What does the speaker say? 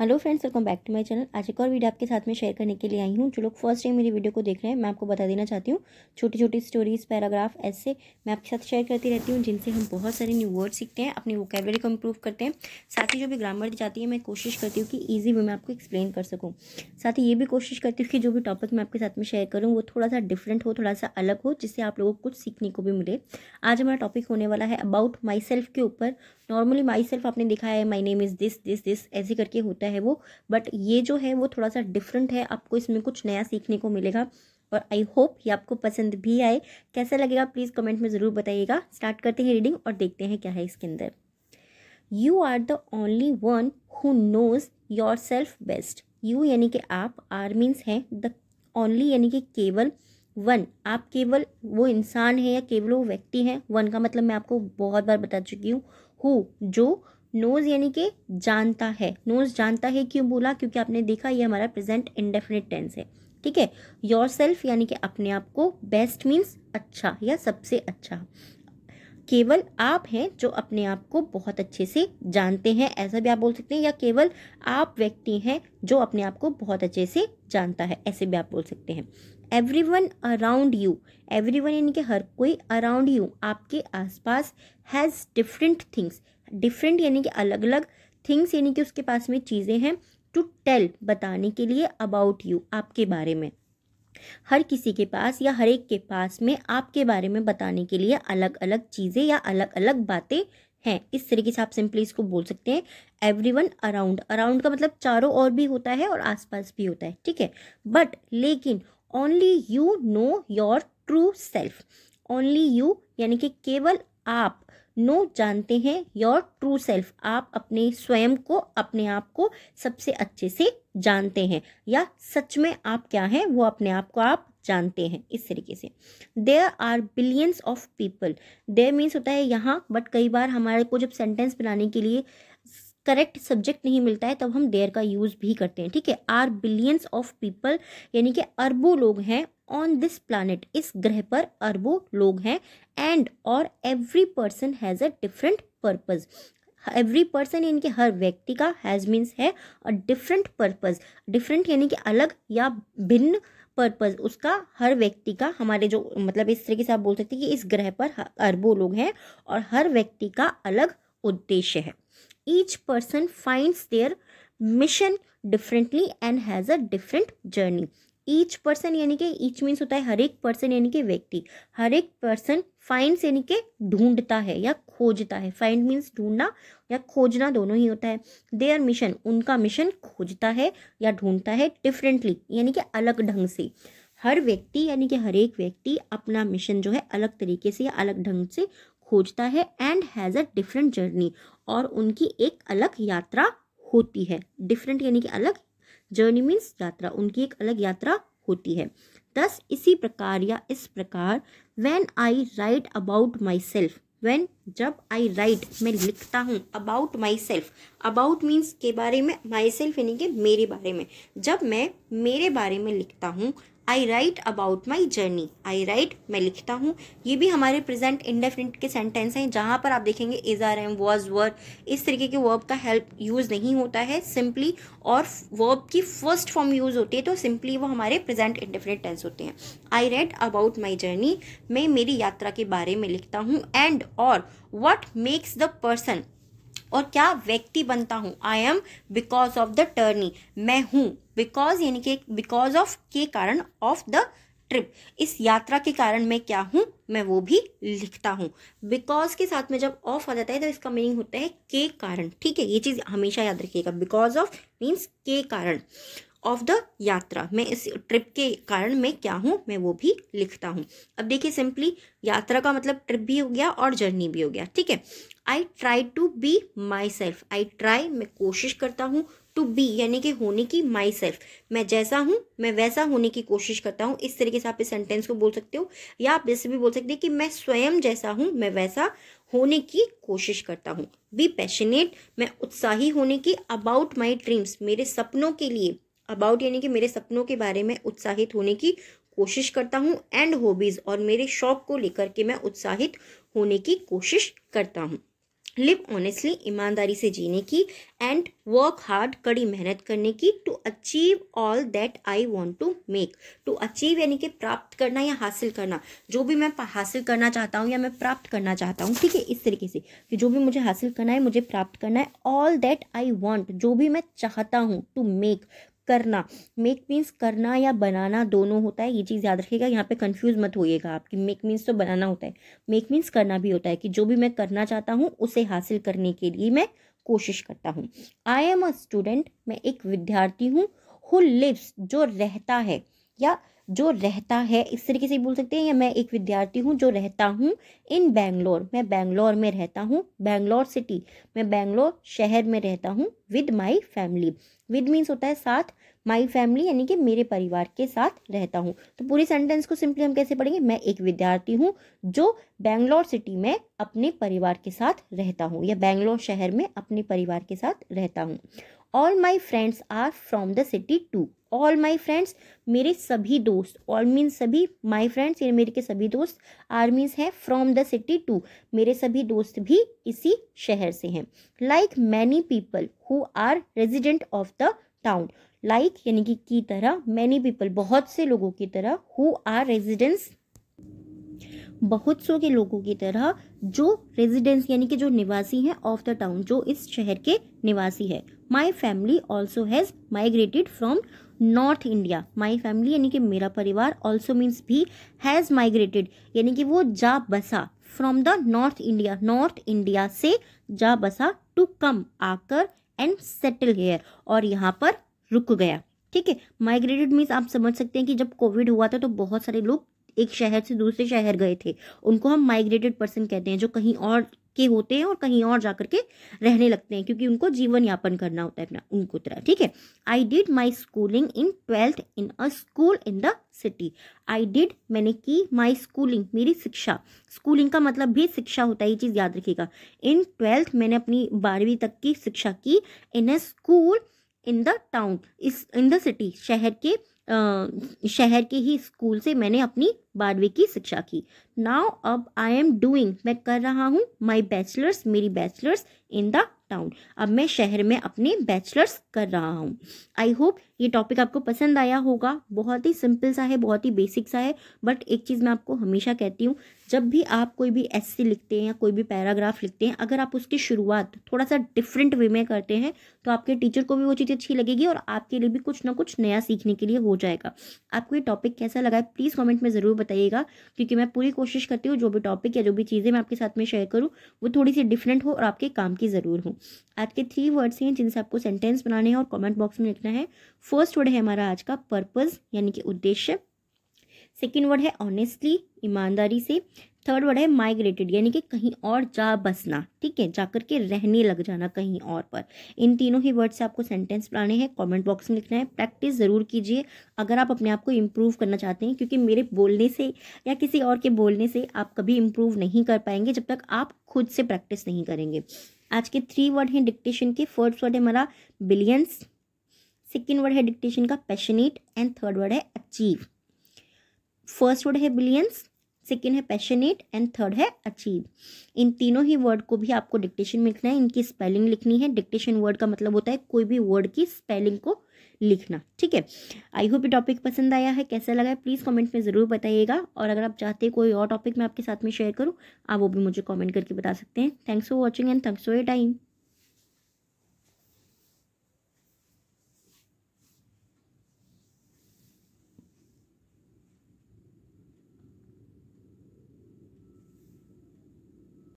hello friends welcome back to my channel आज एक और वीडियो आपके साथ में शेयर करने के लिए आई हूँ जो लोग फर्स्ट टाइम मेरी वीडियो को देख रहे हैं मैं आपको बता देना चाहती हूँ छोटी छोटी स्टोरीज़ पैराग्राफ ऐसे मैं आपके साथ शेयर करती रहती हूँ जिनसे हम बहुत सारे न्यू वर्ड सीखते हैं अपनी वोकेबलरी को इम्प्रूव करते हैं साथ ही जो भी ग्रामर दी जाती है मैं कोशिश करती हूँ कि ईजी वे में आपको एक्सप्लेन कर सकूँ साथ ही ये भी कोशिश करती हूँ कि जो भी टॉपिक मैं आपके साथ में शेयर करूँ वो थोड़ा सा डिफरेंट हो थोड़ा सा अलग हो जिससे आप लोगों को कुछ सीखने को भी मिले आज हमारा टॉपिक होने वाला है अबाउट माई सेल्फ के ऊपर नॉर्मली माई सेल्फ आपने दिखाया है my name is this this this ऐसे करके होता है होता है वो बट ये जो है वो थोड़ा सा डिफरेंट है आपको इसमें कुछ नया सीखने को मिलेगा और आई होप ये आपको पसंद भी आए कैसा लगेगा प्लीज़ कमेंट में ज़रूर बताइएगा स्टार्ट करते हैं रीडिंग और देखते हैं क्या है इसके अंदर you are the only one who knows yourself best you यानी कि आप आर मीन्स हैं द ओनली यानी कि केवल वन आप केवल वो इंसान है या केवल वो व्यक्ति हैं वन का मतलब मैं आपको बहुत बार बता चुकी हूँ हु जो नोज़ यानी कि जानता है नोज़ जानता है क्यों बोला क्योंकि आपने देखा ये हमारा प्रेजेंट इंडेफिनेट टेंस है ठीक है योर सेल्फ यानी कि अपने आप को बेस्ट मीन्स अच्छा या सबसे अच्छा केवल आप हैं जो अपने आप को बहुत अच्छे से जानते हैं ऐसा भी आप बोल सकते हैं या केवल आप व्यक्ति हैं जो अपने आप को बहुत अच्छे से जानता है ऐसे भी आप बोल सकते हैं everyone around you everyone यानी कि हर कोई अराउंड यू आपके आसपास हैज़ डिफरेंट थिंग्स डिफरेंट यानी कि अलग अलग थिंग्स यानी कि उसके पास में चीज़ें हैं टू टेल बताने के लिए अबाउट यू आपके बारे में हर किसी के पास या हर एक के पास में आपके बारे में बताने के लिए अलग अलग चीज़ें या अलग अलग बातें हैं इस तरीके से आप सिंपली इसको बोल सकते हैं एवरी वन अराउंड अराउंड का मतलब चारों ओर भी होता है और आसपास भी होता है ठीक है बट लेकिन only you know your true self only you यानी कि केवल आप नो जानते हैं योर ट्रू सेल्फ आप अपने स्वयं को अपने आप को सबसे अच्छे से जानते हैं या सच में आप क्या हैं वो अपने आप को आप जानते हैं इस तरीके से there are billions of people there means होता है यहाँ बट कई बार हमारे को जब सेंटेंस बनाने के लिए करेक्ट सब्जेक्ट नहीं मिलता है तब हम देयर का यूज़ भी करते हैं ठीक है आर बिलियंस ऑफ पीपल यानी कि अरबों लोग हैं ऑन दिस प्लानट इस ग्रह पर अरबों लोग हैं एंड और every person has a different purpose every person यानी कि हर व्यक्ति का हैज़ मीन्स है अ डिफरेंट पर्पज़ डिफरेंट यानी कि अलग या भिन्न पर्पज़ उसका हर व्यक्ति का हमारे जो मतलब इस तरीके से आप बोल सकते हैं कि इस ग्रह पर अरबों लोग हैं और हर व्यक्ति का अलग उद्देश्य है each person finds their mission differently and has a different journey each person यानी कि ईच मीन्स होता है हर एक पर्सन यानी कि व्यक्ति हर एक पर्सन फाइंड यानी कि ढूंढता है या खोजता है फाइंड मीन्स ढूंढना या खोजना दोनों ही होता है देयर मिशन उनका मिशन खोजता है या ढूंढता है डिफरेंटली यानी कि अलग ढंग से हर व्यक्ति यानी कि हर एक व्यक्ति अपना मिशन जो है अलग तरीके से या अलग ढंग से खोजता है and has a different journey और उनकी एक अलग यात्रा होती है डिफरेंट यानी कि अलग जर्नी मीन्स यात्रा उनकी एक अलग यात्रा होती है दस इसी प्रकार या इस प्रकार when I write about myself when जब आई राइट मैं लिखता हूँ about myself about means के बारे में माई सेल्फ यानी कि मेरे बारे में जब मैं मेरे बारे में लिखता हूँ I write about my journey I write मैं लिखता हूँ ये भी हमारे प्रेजेंट इंडेफिनिट के सेंटेंस हैं जहाँ पर आप देखेंगे is are am was were इस तरीके के वर्ब का हेल्प यूज़ नहीं होता है सिंपली और वर्ब की फर्स्ट फॉर्म यूज़ होती है तो सिंपली वो हमारे प्रेजेंट इंडेफिनिट टेंस होते हैं I write about my journey मैं मेरी यात्रा के बारे में लिखता हूँ एंड और वट मेक्स द पर्सन और क्या व्यक्ति बनता हूँ I am because of the journey मैं हूँ बिकॉज यानी कि बिकॉज ऑफ के कारण ऑफ द ट्रिप इस यात्रा के कारण मैं क्या हूँ मैं वो भी लिखता हूँ बिकॉज के साथ में जब ऑफ आ जाता है तो इसका मीनिंग होता है के कारण ठीक है ये चीज़ हमेशा याद रखिएगा बिकॉज ऑफ मीन्स के कारण ऑफ द यात्रा मैं इस ट्रिप के कारण मैं क्या हूँ मैं वो भी लिखता हूँ अब देखिए सिंपली यात्रा का मतलब ट्रिप भी हो गया और जर्नी भी हो गया ठीक है I try to be myself I try मैं कोशिश करता हूँ टू बी यानी कि होने की माई सेल्फ मैं जैसा हूँ मैं वैसा होने की कोशिश करता हूँ इस तरीके से आप इस सेंटेंस को बोल सकते हो या आप जैसे भी बोल सकते हैं कि मैं स्वयं जैसा हूँ मैं वैसा होने की कोशिश करता हूँ बी पैशनेट मैं उत्साही होने की अबाउट माई ड्रीम्स मेरे सपनों के लिए अबाउट यानी कि मेरे सपनों के बारे में उत्साहित होने की कोशिश करता हूँ एंड हॉबीज़ और मेरे शौक को लेकर के मैं उत्साहित होने की कोशिश करता हूँ लिव ऑनेस्टली ईमानदारी से जीने की एंड वर्क हार्ड कड़ी मेहनत करने की to achieve all that I want to make to achieve यानी कि प्राप्त करना या हासिल करना जो भी मैं हासिल करना चाहता हूँ या मैं प्राप्त करना चाहता हूँ ठीक है इस तरीके से कि जो भी मुझे हासिल करना है मुझे प्राप्त करना है ऑल दैट आई वॉन्ट जो भी मैं चाहता हूँ टू मेक करना मेक मीन्स करना या बनाना दोनों होता है ये चीज़ याद रखिएगा यहाँ पे कंफ्यूज मत होइएगा आपकी मेक मीन्स तो बनाना होता है मेक मीन्स करना भी होता है कि जो भी मैं करना चाहता हूँ उसे हासिल करने के लिए मैं कोशिश करता हूँ आई एम अ स्टूडेंट मैं एक विद्यार्थी हूँ हु लिव्स जो रहता है या जो रहता है इस तरीके से बोल सकते हैं या मैं एक विद्यार्थी हूँ जो रहता हूँ इन बैंगलोर मैं बैंगलोर में रहता हूँ बैंगलोर सिटी मैं बैंगलोर शहर में रहता हूँ with my family with means होता है साथ माई फैमिली यानी कि मेरे परिवार के साथ रहता हूँ तो पूरी सेंटेंस को सिंपली हम कैसे पढ़ेंगे मैं एक विद्यार्थी हूँ जो बैंगलोर सिटी में अपने परिवार के साथ रहता हूँ या बैंगलोर शहर में अपने परिवार के साथ रहता हूँ all my friends are from the city to all my friends मेरे सभी दोस्त ऑल मीन सभी माई फ्रेंड्स यानी मेरे के सभी दोस्त आर मीन्स है फ्रॉम द सिटी टू मेरे सभी दोस्त भी इसी शहर से हैं like many people who are resident of the town like यानी कि की तरह मैनी पीपल बहुत से लोगों की तरह हु आर रेजिडेंट्स बहुत सो के लोगों की तरह जो रेजिडेंस यानी कि जो निवासी हैं ऑफ द टाउन जो इस शहर के निवासी है my family also has migrated from north India my family यानी कि मेरा परिवार ऑल्सो मीन्स भी हैज़ माइग्रेटेड यानी कि वो जा बसा from the north India north India से जा बसा टू कम आकर एंड सेटल हेयर और यहाँ पर रुक गया ठीक है माइग्रेटेड मीन्स आप समझ सकते हैं कि जब कोविड हुआ था तो बहुत सारे लोग एक शहर से दूसरे शहर गए थे उनको हम माइग्रेटेड पर्सन कहते हैं जो कहीं और के होते हैं और कहीं और जा करके रहने लगते हैं क्योंकि उनको जीवन यापन करना होता है अपना उनको तरह ठीक है I did my schooling in twelfth in a school in the city I did मैंने की माई स्कूलिंग मेरी शिक्षा स्कूलिंग का मतलब भी शिक्षा होता है ये चीज़ याद रखिएगा इन ट्वेल्थ मैंने अपनी बारहवीं तक की शिक्षा की in a school in the town इस इन द सिटी शहर के शहर के ही स्कूल से मैंने अपनी बारहवीं की शिक्षा की नाउ अब आई एम डूइंग मैं कर रहा हूँ माई बैचलर्स मेरी बैचलर्स इन द टाउन अब मैं शहर में अपने बैचलर्स कर रहा हूँ आई होप ये टॉपिक आपको पसंद आया होगा बहुत ही सिंपल सा है बहुत ही बेसिक सा है बट एक चीज़ मैं आपको हमेशा कहती हूँ जब भी आप कोई भी एस लिखते हैं या कोई भी पैराग्राफ लिखते हैं अगर आप उसकी शुरुआत थोड़ा सा डिफरेंट वे में करते हैं तो आपके टीचर को भी वो चीज़ अच्छी लगेगी और आपके लिए भी कुछ ना कुछ नया सीखने के लिए हो जाएगा आपको ये टॉपिक कैसा लगा है प्लीज़ कॉमेंट में ज़रूर बताइएगा क्योंकि मैं पूरी कोशिश करती हूँ जो भी टॉपिक या जो भी चीज़ें मैं आपके साथ में शेयर करूँ वो थोड़ी सी डिफरेंट हो और आपके काम की ज़रूर हो आज के थ्री वर्ड्स हैं जिनसे आपको सेंटेंस बनाने हैं और कॉमेंट बॉक्स में लिखना है फर्स्ट वर्ड है हमारा आज का पर्पज़ यानी कि उद्देश्य सेकेंड वर्ड है ऑनेस्टली ईमानदारी से थर्ड वर्ड है माइग्रेटेड यानी कि कहीं और जा बसना ठीक है जा करके रहने लग जाना कहीं और पर इन तीनों ही वर्ड से आपको सेंटेंस बनाने हैं कमेंट बॉक्स में लिखना है प्रैक्टिस ज़रूर कीजिए अगर आप अपने आप को इम्प्रूव करना चाहते हैं क्योंकि मेरे बोलने से या किसी और के बोलने से आप कभी इम्प्रूव नहीं कर पाएंगे जब तक आप खुद से प्रैक्टिस नहीं करेंगे आज के थ्री वर्ड हैं डिक्टेशन के फर्स्ट वर्ड है हमारा बिलियंस सेकेंड वर्ड है डिक्टेशन का पैशनेट एंड थर्ड वर्ड है अचीव फर्स्ट वर्ड है बिलियंस सेकेंड है पैशनेट एंड थर्ड है अचीव इन तीनों ही वर्ड को भी आपको डिक्टेशन में लिखना है इनकी स्पेलिंग लिखनी है डिक्टेशन वर्ड का मतलब होता है कोई भी वर्ड की स्पेलिंग को लिखना ठीक है आई होप ये टॉपिक पसंद आया है कैसा लगा है प्लीज़ कमेंट में ज़रूर बताइएगा और अगर आप चाहते हैं कोई और टॉपिक मैं आपके साथ में शेयर करूँ आप वो भी मुझे कॉमेंट करके बता सकते हैं thanks for watching and thanks for a time